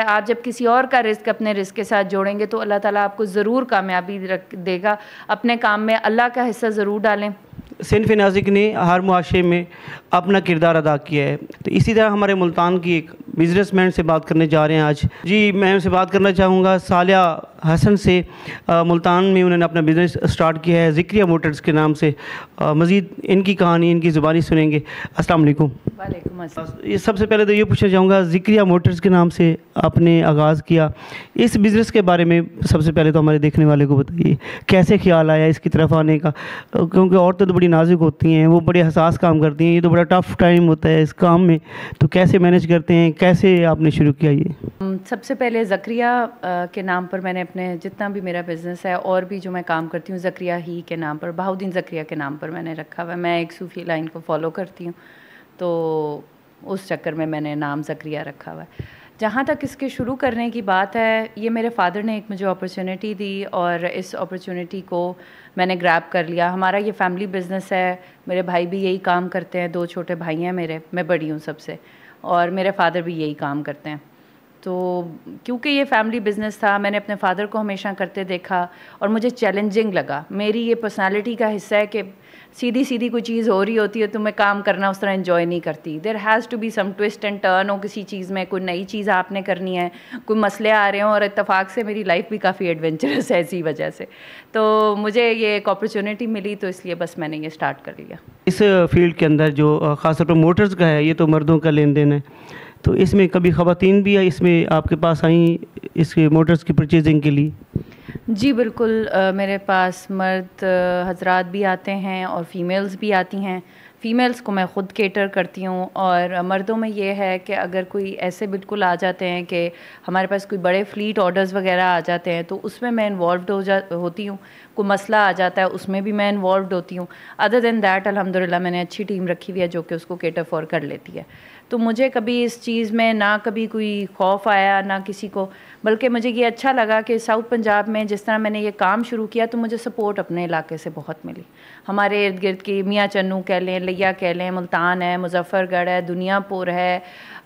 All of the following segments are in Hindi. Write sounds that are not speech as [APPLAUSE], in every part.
आप जब किसी और का रिस्क अपने रिस्क के साथ जोड़ेंगे तो अल्लाह ताला आपको ज़रूर कामयाबी रख देगा अपने काम में अल्लाह का हिस्सा ज़रूर डालें सिनफ नाजिक ने हर मुआशे में अपना किरदार अदा किया है तो इसी तरह हमारे मुल्तान की एक बिजनेसमैन से बात करने जा रहे हैं आज जी मैं उनसे बात करना चाहूँगा सालिया हसन से मुल्तान में उन्होंने अपना बिज़नेस स्टार्ट किया है जिक्रिया मोटर्स के नाम से मज़ीद इनकी कहानी इनकी ज़ुबानी सुनेंगे अस्सलाम वालेकुम ये सबसे पहले तो ये पूछना चाहूँगा जिक्रिया मोटर्स के नाम से आपने आगाज़ किया इस बिज़नेस के बारे में सबसे पहले तो हमारे देखने वाले को बताइए कैसे ख्याल आया इसकी तरफ आने का क्योंकि औरतें तो बड़ी नाजुक होती हैं वो बड़े हसास काम करती हैं ये तो बड़ा टफ़ टाइम होता है इस काम में तो कैसे मैनेज करते हैं कैसे आपने शुरू किया ये सबसे पहले जक्रिया के नाम पर मैंने अपने जितना भी मेरा बिज़नेस है और भी जो मैं काम करती हूँ ज़क्रिया ही के नाम पर बहाउद्दीन ज़क्रिया के नाम पर मैंने रखा हुआ है मैं एक सूफ़ी लाइन को फॉलो करती हूँ तो उस चक्कर में मैंने नाम ज़क्रिया रखा हुआ है जहाँ तक इसके शुरू करने की बात है ये मेरे फादर ने एक मुझे अपॉर्चुनिटी दी और इस अपॉर्चुनिटी को मैंने ग्रैब कर लिया हमारा ये फैमिली बिजनेस है मेरे भाई भी यही काम करते हैं दो छोटे भाई हैं मेरे मैं बड़ी हूँ सबसे और मेरे फादर भी यही काम करते हैं तो क्योंकि ये फैमिली बिजनेस था मैंने अपने फादर को हमेशा करते देखा और मुझे चैलेंजिंग लगा मेरी ये पर्सनालिटी का हिस्सा है कि सीधी सीधी कोई चीज़ हो रही होती है तो मैं काम करना उस तरह इन्जॉय नहीं करती there has to be some twist and turn हो किसी चीज़ में कोई नई चीज़ आपने करनी है कोई मसले आ रहे हों और इतफाक़ से मेरी लाइफ भी काफ़ी एडवेंचरस है इसी वजह से तो मुझे ये एक अपॉर्चुनिटी मिली तो इसलिए बस मैंने ये स्टार्ट कर लिया इस फील्ड के अंदर जो खासतौर पर मोटर्स का है ये तो मर्दों का लेन देन है तो इसमें कभी ख़वान भी आई इसमें आपके पास आई इसके मोटर्स की परचेजिंग के लिए जी बिल्कुल आ, मेरे पास मर्द हजरात भी आते हैं और फीमेल्स भी आती हैं फ़ीमेल्स को मैं ख़ुद केटर करती हूँ और मर्दों में ये है कि अगर कोई ऐसे बिल्कुल आ जाते हैं कि हमारे पास कोई बड़े फ्लीट ऑर्डर्स वगैरह आ जाते हैं तो उसमें मैं इन्वॉल्व हो जा होती हूँ कोई मसला आ जाता है उसमें भी मैं इन्वॉल्व होती हूँ अदर देन दैट अलहमदिल्ला मैंने अच्छी टीम रखी हुई है जो कि उसको केटर फॉर कर लेती है तो मुझे कभी इस चीज़ में ना कभी कोई खौफ आया ना किसी को बल्कि मुझे ये अच्छा लगा कि साउथ पंजाब में जिस तरह मैंने ये काम शुरू किया तो मुझे सपोर्ट अपने इलाके से बहुत मिली हमारे इर्द गिर्द की मियाँ चन्नू कह लें लिया कह लें मुल्तान है मुजफ्फरगढ़ है दुनियापुर है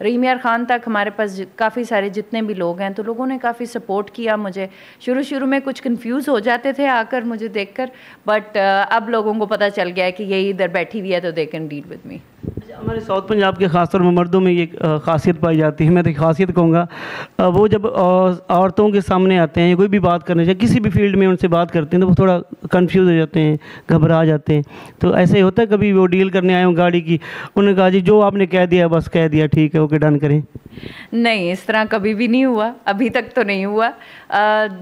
रीमियार ख़ान तक हमारे पास काफ़ी सारे जितने भी लोग हैं तो लोगों ने काफ़ी सपोर्ट किया मुझे शुरू शुरू में कुछ कन्फ्यूज़ हो जाते थे आकर मुझे देख बट अब लोगों को पता चल गया है कि यही इधर बैठी हुई है तो they can deal with me हमारे साउथ पंजाब के ख़ासतौर में मर्दों में ये खासियत पाई जाती है मैं तो खासियत कहूँगा वो जब औरतों के सामने आते हैं कोई भी बात करने चाहे किसी भी फील्ड में उनसे बात करते हैं तो वो थोड़ा कंफ्यूज हो जाते हैं घबरा जाते हैं तो ऐसे ही होता है कभी वो डील करने आए हों गाड़ी की उन्होंने कहा जी जो आपने कह दिया बस कह दिया ठीक है ओके डन करें नहीं इस तरह कभी भी नहीं हुआ अभी तक तो नहीं हुआ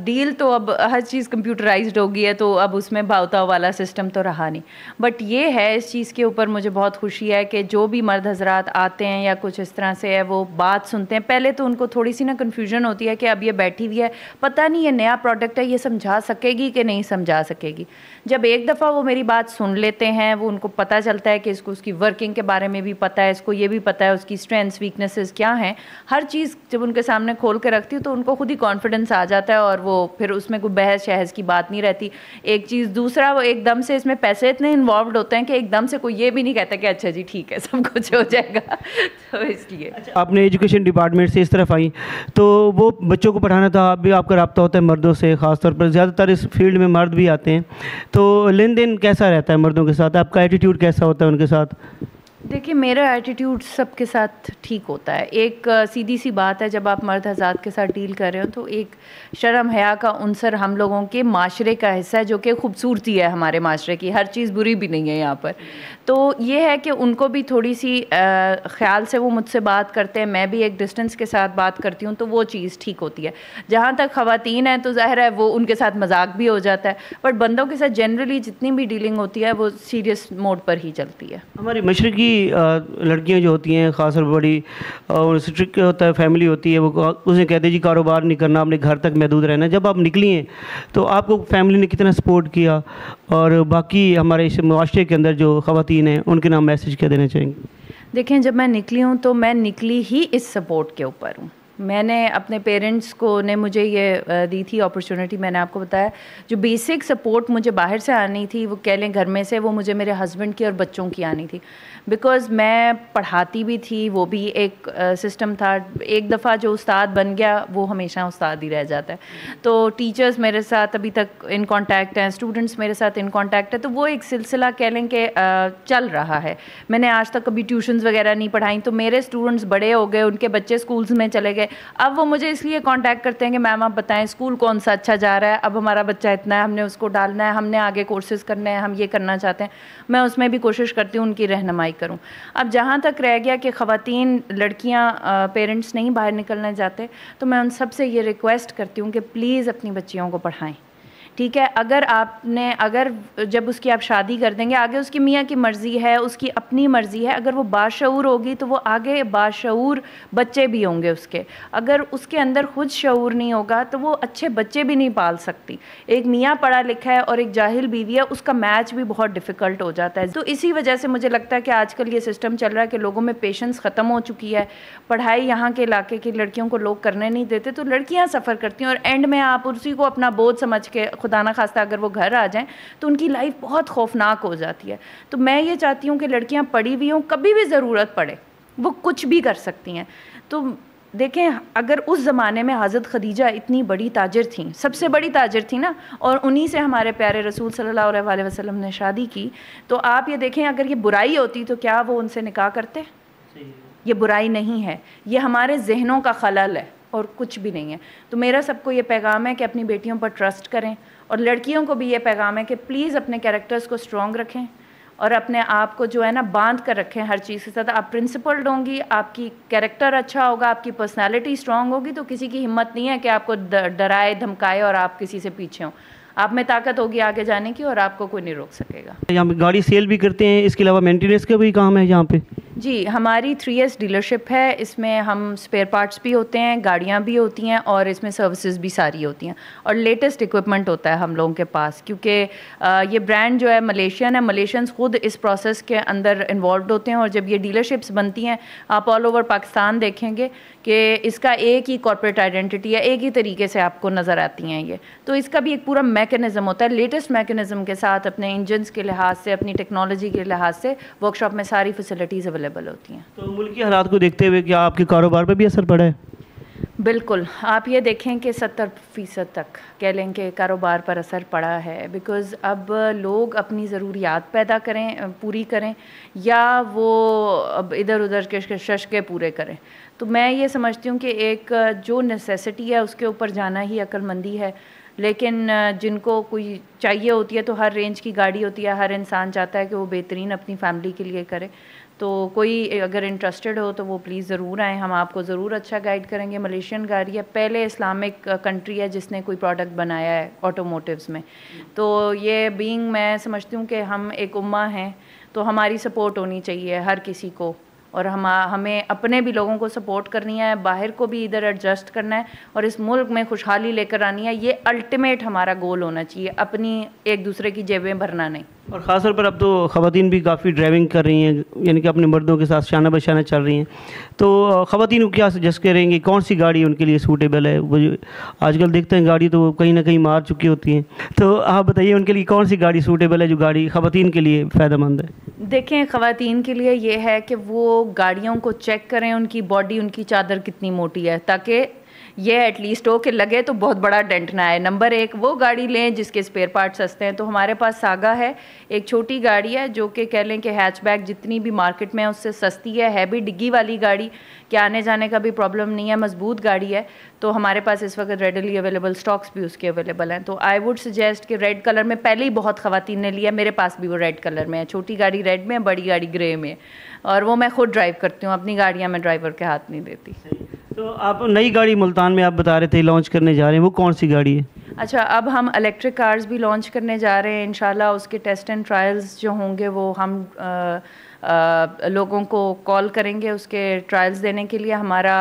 डील तो अब हर चीज़ कंप्यूटराइज हो गई है तो अब उसमें भावताव वाला सिस्टम तो रहा नहीं बट ये है इस चीज़ के ऊपर मुझे बहुत खुशी है कि के जो भी मर्द हजरात आते हैं या कुछ इस तरह से है वो बात सुनते हैं पहले तो उनको थोड़ी सी ना कन्फ्यूजन होती है कि अब ये बैठी हुई है पता नहीं ये नया प्रोडक्ट है ये समझा सकेगी कि नहीं समझा सकेगी जब एक दफ़ा वो मेरी बात सुन लेते हैं वो उनको पता चलता है कि इसको उसकी वर्किंग के बारे में भी पता है इसको ये भी पता है उसकी स्ट्रेंथ्स वीकनेसेस क्या हैं हर चीज़ जब उनके सामने खोल के रखती हूँ तो उनको खुद ही कॉन्फिडेंस आ जाता है और वो फिर उसमें कोई बहस शहज की बात नहीं रहती एक चीज़ दूसरा वो एकदम से इसमें पैसे इतने इन्वॉल्व होते हैं कि एकदम से कोई ये भी नहीं कहता कि अच्छा जी ठीक ठीक है सब कुछ हो जाएगा तो इसलिए अच्छा, आपने एजुकेशन डिपार्टमेंट से इस तरफ आई तो वो बच्चों को पढ़ाना था आप भी आपका रबता होता है मर्दों से ख़ासतौर पर ज़्यादातर इस फील्ड में मर्द भी आते हैं तो लेन देन कैसा रहता है मर्दों के साथ आपका एटीट्यूड कैसा होता है उनके साथ देखिए मेरा एटीट्यूड सबके साथ ठीक होता है एक सीधी सी बात है जब आप मर्द हजात के साथ डील कर रहे हो तो एक शर्म हया का उनसर हम लोगों के माशरे का हिस्सा है जो कि खूबसूरती है हमारे माशरे की हर चीज़ बुरी भी नहीं है यहाँ पर तो ये है कि उनको भी थोड़ी सी आ, ख्याल से वो मुझसे बात करते हैं मैं भी एक डिस्टेंस के साथ बात करती हूँ तो वो चीज़ ठीक होती है जहाँ तक ख़वातीन हैं तो ज़ाहिर है वो उनके साथ मजाक भी हो जाता है बट बंदों के साथ जनरली जितनी भी डीलिंग होती है वो सीरियस मोड पर ही चलती है हमारी मशरक़ी बड़ी लड़कियां जो होती हैं खासकर बड़ी और स्ट्रिक होता है फैमिली होती है वो उसने कहते जी कारोबार नहीं करना अपने घर तक महदूद रहना जब आप निकली हैं तो आपको फैमिली ने कितना सपोर्ट किया और बाकी हमारे इस माशरे के अंदर जो खातन हैं उनके नाम मैसेज क्या देना चाहेंगे देखें जब मैं निकली हूँ तो मैं निकली ही इस सपोर्ट के ऊपर हूँ मैंने अपने पेरेंट्स को ने मुझे ये दी थी अपॉर्चुनिटी मैंने आपको बताया जो बेसिक सपोर्ट मुझे बाहर से आनी थी वो कह लें घर में से वो मुझे मेरे हस्बैंड की और बच्चों की आनी थी बिकॉज़ मैं पढ़ाती भी थी वो भी एक सिस्टम था एक दफ़ा जो उस्ताद बन गया वो हमेशा उस्ताद ही रह जाता है तो टीचर्स मेरे साथ अभी तक इन कॉन्टैक्ट हैं स्टूडेंट्स मेरे साथ इन कॉन्टैक्ट है तो वो एक सिलसिला कह लें कि चल रहा है मैंने आज तक कभी ट्यूशन्स वगैरह नहीं पढ़ाई तो मेरे स्टूडेंट्स बड़े हो गए उनके बच्चे स्कूल्स में चले गए गए अब वो मुझे इसलिए कांटेक्ट करते हैं कि मैम आप बताएं स्कूल कौन सा अच्छा जा रहा है अब हमारा बच्चा इतना है हमने उसको डालना है हमने आगे कोर्सेज करने हैं हम ये करना चाहते हैं मैं उसमें भी कोशिश करती हूँ उनकी रहनमाई करूँ अब जहाँ तक रह गया कि ख़वान लड़कियाँ पेरेंट्स नहीं बाहर निकलना चाहते तो मैं उन सबसे ये रिक्वेस्ट करती हूँ कि प्लीज़ अपनी बच्चियों को पढ़ाएँ ठीक है अगर आपने अगर जब उसकी आप शादी कर देंगे आगे उसकी मियाँ की मर्ज़ी है उसकी अपनी मर्ज़ी है अगर वो बाशूर होगी तो वो आगे बाशूर बच्चे भी होंगे उसके अगर उसके अंदर खुद शूर नहीं होगा तो वो अच्छे बच्चे भी नहीं पाल सकती एक मियाँ पढ़ा लिखा है और एक जाहिल बीवी है उसका मैच भी बहुत डिफ़िकल्ट हो जाता है तो इसी वजह से मुझे लगता है कि आजकल ये सिस्टम चल रहा है कि लोगों में पेशेंस ख़त्म हो चुकी है पढ़ाई यहाँ के इलाके की लड़कियों को लोग करने नहीं देते तो लड़कियाँ सफ़र करती हैं और एंड में आप उसी को अपना बोझ समझ के खुदा ना खास्ता अगर वो घर आ जाएं तो उनकी लाइफ बहुत खौफनाक हो जाती है तो मैं ये चाहती हूँ कि लड़कियाँ पढ़ी हुई हों कभी भी ज़रूरत पड़े वो कुछ भी कर सकती हैं तो देखें अगर उस ज़माने में हज़रत खदीजा इतनी बड़ी ताजर थी सबसे बड़ी ताजर थी ना और उन्हीं से हमारे प्यारे रसूल सल्लल्लाहु अलैहि वसल्लम ने शादी की तो आप ये देखें अगर ये बुराई होती तो क्या वो उनसे निकाह करते ये बुराई नहीं है ये हमारे जहनों का खलल है और कुछ भी नहीं है तो मेरा सबको ये पैगाम है कि अपनी बेटियों पर ट्रस्ट करें और लड़कियों को भी ये पैगाम है कि प्लीज़ अपने कैरेक्टर्स को स्ट्रॉन्ग रखें और अपने आप को जो है ना बांध कर रखें हर चीज़ के साथ आप प्रिंसिपल्ड होंगी आपकी कैरेक्टर अच्छा होगा आपकी पर्सनालिटी स्ट्रांग होगी तो किसी की हिम्मत नहीं है कि आपको डराए धमकाए और आप किसी से पीछे हों आप में ताकत होगी आगे जाने की और आपको कोई नहीं रोक सकेगा यहाँ पे गाड़ी सेल भी करते हैं इसके अलावा मेंटेनेंस का भी काम है यहाँ पे जी हमारी थ्री एस डीलरशिप है इसमें हम स्पेयर पार्ट्स भी होते हैं गाड़ियाँ भी होती हैं और इसमें सर्विसेज भी सारी होती हैं और लेटेस्ट इक्विपमेंट होता है हम लोगों के पास क्योंकि ये ब्रांड जो है मलेशियन है मलेशियंस खुद इस प्रोसेस के अंदर इन्वॉल्व होते हैं और जब ये डीलरशिप्स बनती हैं आप ऑल ओवर पाकिस्तान देखेंगे कि इसका एक ही कॉरपोरेट आइडेंटिटी है एक ही तरीके से आपको नज़र आती हैं ये तो इसका भी एक पूरा मैकेनिज़्म होता है लेटेस्ट मैकेनिज़्म के साथ अपने इंजनस के लिहाज से अपनी टेक्नोलॉजी के लिहाज से वर्कशॉप में सारी फैसिलिटीज़ अवेलेबल होती हैं तो मुल्क हालात को देखते हुए क्या आपके कारोबार पर भी असर पड़ा है बिल्कुल आप ये देखें कि सत्तर फ़ीसद तक कह लें कि कारोबार पर असर पड़ा है बिकॉज़ अब लोग अपनी ज़रूरियात पैदा करें पूरी करें या वो अब इधर उधर के शश के पूरे करें तो मैं ये समझती हूँ कि एक जो नेसेसिटी है उसके ऊपर जाना ही अक्लमंदी है लेकिन जिनको कोई चाहिए होती है तो हर रेंज की गाड़ी होती है हर इंसान चाहता है कि वो बेहतरीन अपनी फैमिली के लिए करे तो कोई अगर इंटरेस्टेड हो तो वो प्लीज़ ज़रूर आएँ हम आपको ज़रूर अच्छा गाइड करेंगे मलेशियन गाड़ी है पहले इस्लामिक कंट्री है जिसने कोई प्रोडक्ट बनाया है ऑटोमोटिव्स में तो ये बीइंग मैं समझती हूँ कि हम एक उम्मा हैं तो हमारी सपोर्ट होनी चाहिए हर किसी को और हम हमें अपने भी लोगों को सपोर्ट करनी है बाहर को भी इधर एडजस्ट करना है और इस मुल्क में खुशहाली लेकर आनी है ये अल्टीमेट हमारा गोल होना चाहिए अपनी एक दूसरे की जेबें भरना नहीं और ख़ास तौर पर अब तो ख़वान भी काफ़ी ड्राइविंग कर रही हैं यानी कि अपने मर्दों के साथ शाना बशाना चल रही हैं तो ख़वान को क्या सजेस्ट करेंगे कौन सी गाड़ी उनके लिए सूटेबल है वो आजकल देखते हैं गाड़ी तो कहीं ना कहीं मार चुकी होती हैं तो आप बताइए उनके लिए कौन सी गाड़ी सूटेबल है जो गाड़ी ख़वान के लिए फ़ायदेमंद है देखें ख़वान के लिए ये है कि वो गाड़ियों को चेक करें उनकी बॉडी उनकी चादर कितनी मोटी है ताकि ये एटलीस्ट हो कि लगे तो बहुत बड़ा डेंट ना आए नंबर एक वो गाड़ी लें जिसके स्पेयर पार्ट सस्ते हैं तो हमारे पास सागा है एक छोटी गाड़ी है जो कि कह लें कि हैचबैक जितनी भी मार्केट में है उससे सस्ती है हैवी डिग्गी वाली गाड़ी कि आने जाने का भी प्रॉब्लम नहीं है मजबूत गाड़ी है तो हमारे पास इस वक्त रेडली अवेलेबल स्टॉक्स भी उसके अवेलेबल हैं तो आई वुड सजेस्ट कि रेड कलर में पहले ही बहुत खातन ने लिया मेरे पास भी वो रेड कलर में है छोटी गाड़ी रेड में है बड़ी गाड़ी ग्रे में और वो मैं खुद ड्राइव करती हूँ अपनी गाड़ियाँ मैं ड्राइवर के हाथ नहीं देती तो आप नई गाड़ी मुल्तान में आप बता रहे थे लॉन्च करने जा रहे हैं वो कौन सी गाड़ी है अच्छा अब हम इलेक्ट्रिक कार्स भी लॉन्च करने जा रहे हैं इन उसके टेस्ट एंड ट्रायल्स जो होंगे वो हम आ, लोगों को कॉल करेंगे उसके ट्रायल्स देने के लिए हमारा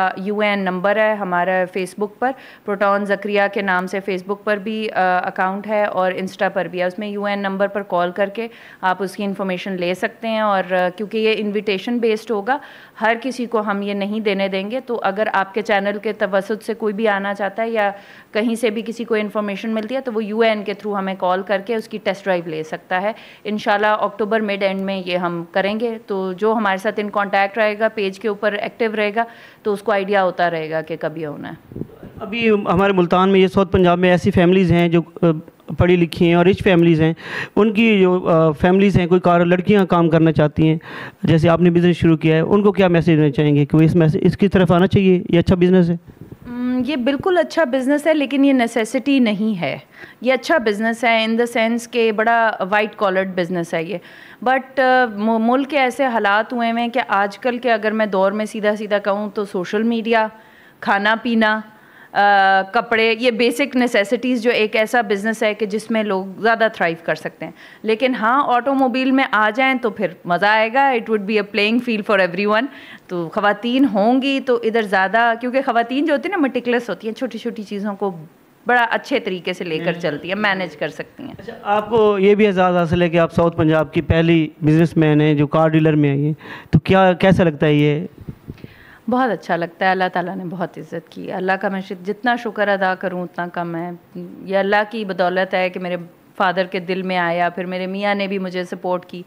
एन नंबर है हमारा फेसबुक पर प्रोटॉन जक्रिया के नाम से फेसबुक पर भी अकाउंट है और इंस्टा पर भी है उसमें एन नंबर पर कॉल करके आप उसकी इन्फॉर्मेशन ले सकते हैं और क्योंकि ये इन्विटेशन बेस्ड होगा हर किसी को हम ये नहीं देने देंगे तो अगर आपके चैनल के तवसत से कोई भी आना चाहता है या कहीं से भी किसी को इन्फॉर्मेशन मिलती है तो वो एन के थ्रू हमें कॉल करके उसकी टेस्ट ड्राइव ले सकता है इन अक्टूबर मिड एंड में ये हम करेंगे तो जो हमारे साथ इन कांटेक्ट रहेगा पेज के ऊपर एक्टिव रहेगा तो उसको आइडिया होता रहेगा कि कभी होना है अभी हमारे मुल्तान में ये साउथ पंजाब में ऐसी फैमिलीज़ हैं जो पढ़ी लिखी हैं और रिच फैमिलीज़ हैं उनकी जो फैमिलीज़ हैं कोई कार लड़कियां काम करना चाहती हैं जैसे आपने बिज़नेस शुरू किया है उनको क्या मैसेज देना चाहेंगे कि वो इस मैसेज इसकी तरफ आना चाहिए ये अच्छा बिज़नेस है ये बिल्कुल अच्छा बिज़नेस है लेकिन ये नेसेसिटी नहीं है ये अच्छा बिज़नेस है इन द सेंस के बड़ा वाइट कॉलर्ड बिज़नेस है ये बट uh, मुल्क के ऐसे हालात हुए हैं कि आजकल के अगर मैं दौर में सीधा सीधा कहूँ तो सोशल मीडिया खाना पीना कपड़े ये बेसिक नेसेसिटीज़ जो एक ऐसा बिज़नेस है कि जिसमें लोग ज़्यादा थ्राइव कर सकते हैं लेकिन हाँ ऑटोमोबाइल में आ जाएं तो फिर मज़ा आएगा it would be a playing field for everyone तो ख़वान होंगी तो इधर ज़्यादा क्योंकि खातन जो होती है ना मटिकलस होती हैं छोटी छोटी चीज़ों को बड़ा अच्छे तरीके से लेकर हम्म। चलती है मैनेज कर सकती हैं अच्छा आपको ये भी एजाज़ हासिल है कि आप साउथ पंजाब की पहली बिजनेसमैन हैं जो कार डीलर में आई हैं तो क्या कैसा लगता है ये बहुत अच्छा लगता है अल्लाह ताला ने बहुत इज़्ज़त की अल्लाह का मैं जितना शुक्र अदा करूँ उतना कम है यह अल्लाह की बदौलत है कि मेरे फादर के दिल में आया फिर मेरे मियाँ ने भी मुझे सपोर्ट की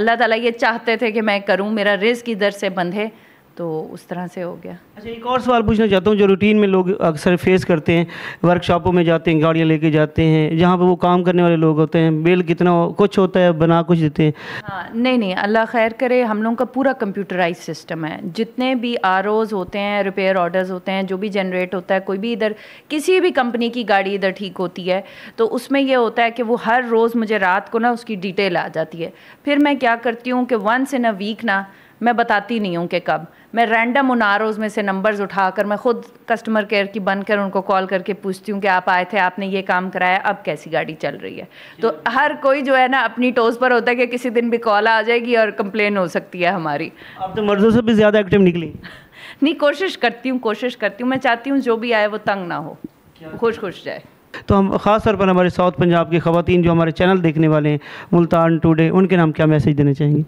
अल्लाह ताला ये चाहते थे कि मैं करूँ मेरा रिस्क इधर से बंधे तो उस तरह से हो गया अच्छा एक और सवाल पूछना चाहता हूँ जो रूटीन में लोग अक्सर फेस करते हैं वर्कशॉपों में जाते हैं गाड़ियाँ लेके जाते हैं जहाँ पर वो काम करने वाले लोग होते हैं बेल कितना कुछ होता है बना कुछ देते हैं हाँ नहीं नहीं अल्लाह खैर करे हम लोगों का पूरा कंप्यूटराइज सिस्टम है जितने भी आर होते हैं रिपेयर ऑर्डर्स होते हैं जो भी जनरेट होता है कोई भी इधर किसी भी कंपनी की गाड़ी इधर ठीक होती है तो उसमें यह होता है कि वो हर रोज़ मुझे रात को ना उसकी डिटेल आ जाती है फिर मैं क्या करती हूँ कि वंस इन अ वीक ना मैं बताती नहीं हूँ कि कब मैं रैंडम उन आरोज़ में से नंबर्स उठा कर मैं ख़ुद कस्टमर केयर की बनकर उनको कॉल करके पूछती हूँ कि आप आए थे आपने ये काम कराया अब कैसी गाड़ी चल रही है तो हर कोई जो है ना अपनी टोज पर होता है कि किसी दिन भी कॉल आ जाएगी और कंप्लेन हो सकती है हमारी आप तो मर्जों से भी ज़्यादा एक्टिव निकली [LAUGHS] नहीं कोशिश करती हूँ कोशिश करती हूँ मैं चाहती हूँ जो भी आए वो तंग ना हो खुश खुश जाए तो हम ख़ास तौर पर हमारे साउथ पंजाब की खातन जो हमारे चैनल देखने वाले हैं मुल्तान टुडे उनके नाम क्या मैसेज देना चाहेंगे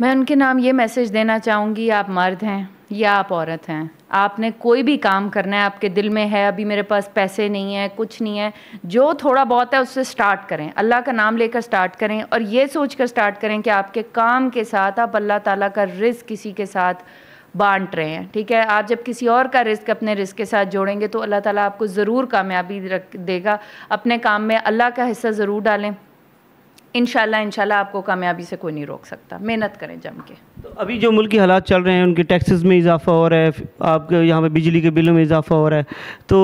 मैं उनके नाम ये मैसेज देना चाहूँगी आप मर्द हैं या आप औरत हैं आपने कोई भी काम करना है आपके दिल में है अभी मेरे पास पैसे नहीं है कुछ नहीं है जो थोड़ा बहुत है उससे स्टार्ट करें अल्लाह का नाम लेकर स्टार्ट करें और ये सोच कर स्टार्ट करें कि आपके काम के साथ आप अल्लाह ताला का रिस्क किसी के साथ बांट रहे हैं ठीक है आप जब किसी और का रिस्क अपने रिस्क के साथ जोड़ेंगे तो अल्लाह ताला आपको ज़रूर कामयाबी रख देगा अपने काम में अल्लाह का हिस्सा ज़रूर डालें इनशाला इनशाला आपको कामयाबी से कोई नहीं रोक सकता मेहनत करें जम के तो अभी जो मुल्क हालात चल रहे हैं उनके टैक्सेस में इजाफा हो रहा है आपके यहाँ पे बिजली के बिलों में इजाफा हो रहा है तो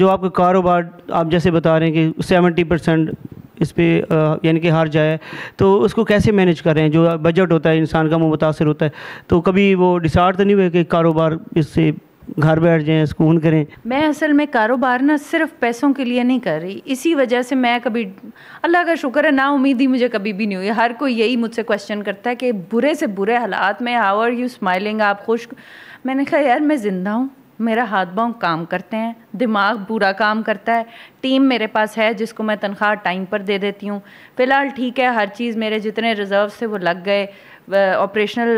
जो आपका कारोबार आप जैसे बता रहे हैं कि सेवेंटी परसेंट इस पर यानी कि हार जाए तो उसको कैसे मैनेज कर रहे हैं जो बजट होता है इंसान का वो मुतासर होता है तो कभी वो डिसार्ड तो नहीं हुआ कि कारोबार इससे घर बैठ जाएं सुकून करें मैं असल में कारोबार ना सिर्फ पैसों के लिए नहीं कर रही इसी वजह से मैं कभी अल्लाह का शुक्र है ना उम्मीद ही मुझे कभी भी नहीं हुई हर कोई यही मुझसे क्वेश्चन करता है कि बुरे से बुरे हालात में हाउ आर यू स्माइलिंग आप खुश मैंने कहा यार मैं ज़िंदा हूँ मेरा हाथ पाँव काम करते हैं दिमाग पूरा काम करता है टीम मेरे पास है जिसको मैं तनख्वाह टाइम पर दे देती हूँ फ़िलहाल ठीक है हर चीज़ मेरे जितने रिज़र्व थे वो लग गए ऑपरेशनल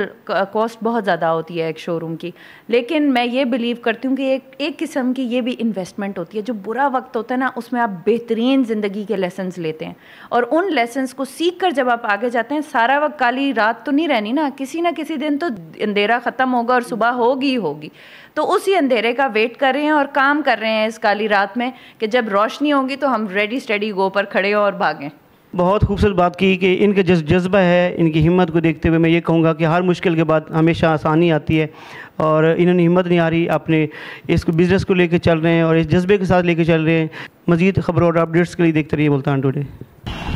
कॉस्ट बहुत ज़्यादा होती है एक शोरूम की लेकिन मैं ये बिलीव करती हूँ कि एक एक किस्म की ये भी इन्वेस्टमेंट होती है जो बुरा वक्त होता है ना उसमें आप बेहतरीन ज़िंदगी के लेसन्स लेते हैं और उन लेसन्स को सीख कर जब आप आगे जाते हैं सारा वक्त काली रात तो नहीं रहनी ना किसी ना किसी दिन तो अंधेरा ख़त्म होगा और सुबह होगी ही होगी तो उसी अंधेरे का वेट कर रहे हैं और काम कर रहे हैं रहे हैं इस काली रात में कि जब रोशनी होगी तो हम रेडी स्टडी गो पर खड़े और भागें बहुत खूबसूरत बात की कि इनका जज्बा है इनकी हिम्मत को देखते हुए मैं ये कहूँगा कि हर मुश्किल के बाद हमेशा आसानी आती है और इन्होंने हिम्मत नहीं हारी अपने इस बिज़नेस को लेकर चल रहे हैं और इस जज्बे के साथ लेकर चल रहे हैं मजीद खबरों और अपडेट्स के लिए देखते रहिए मुल्तान टूडे